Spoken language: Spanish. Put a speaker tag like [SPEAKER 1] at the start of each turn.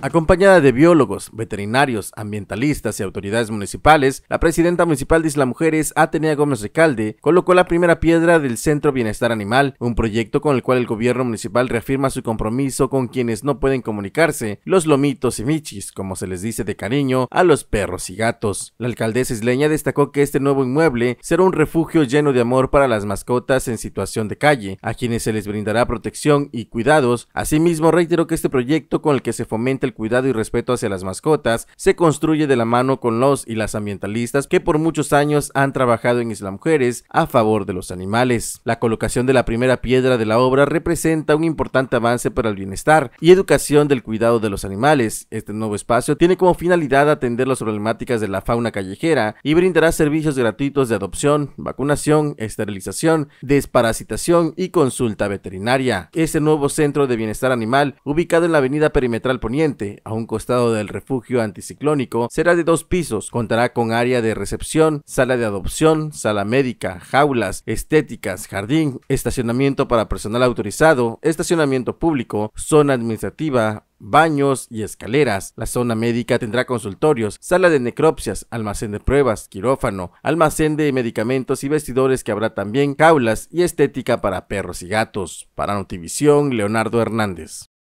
[SPEAKER 1] Acompañada de biólogos, veterinarios, ambientalistas y autoridades municipales, la presidenta municipal de Isla Mujeres, Atenea Gómez Recalde, colocó la primera piedra del Centro Bienestar Animal, un proyecto con el cual el gobierno municipal reafirma su compromiso con quienes no pueden comunicarse, los lomitos y michis, como se les dice de cariño, a los perros y gatos. La alcaldesa isleña destacó que este nuevo inmueble será un refugio lleno de amor para las mascotas en situación de calle, a quienes se les brindará protección y cuidados. Asimismo, reiteró que este proyecto con el que se fomenta el cuidado y respeto hacia las mascotas se construye de la mano con los y las ambientalistas que por muchos años han trabajado en Isla Mujeres a favor de los animales. La colocación de la primera piedra de la obra representa un importante avance para el bienestar y educación del cuidado de los animales. Este nuevo espacio tiene como finalidad atender las problemáticas de la fauna callejera y brindará servicios gratuitos de adopción, vacunación, esterilización, desparasitación y consulta veterinaria. Este nuevo centro de bienestar animal, ubicado en la avenida Perimetral Poniente, a un costado del refugio anticiclónico, será de dos pisos, contará con área de recepción, sala de adopción, sala médica, jaulas, estéticas, jardín, estacionamiento para personal autorizado, estacionamiento público, zona administrativa, baños y escaleras. La zona médica tendrá consultorios, sala de necropsias, almacén de pruebas, quirófano, almacén de medicamentos y vestidores que habrá también jaulas y estética para perros y gatos. Para Notivisión, Leonardo Hernández.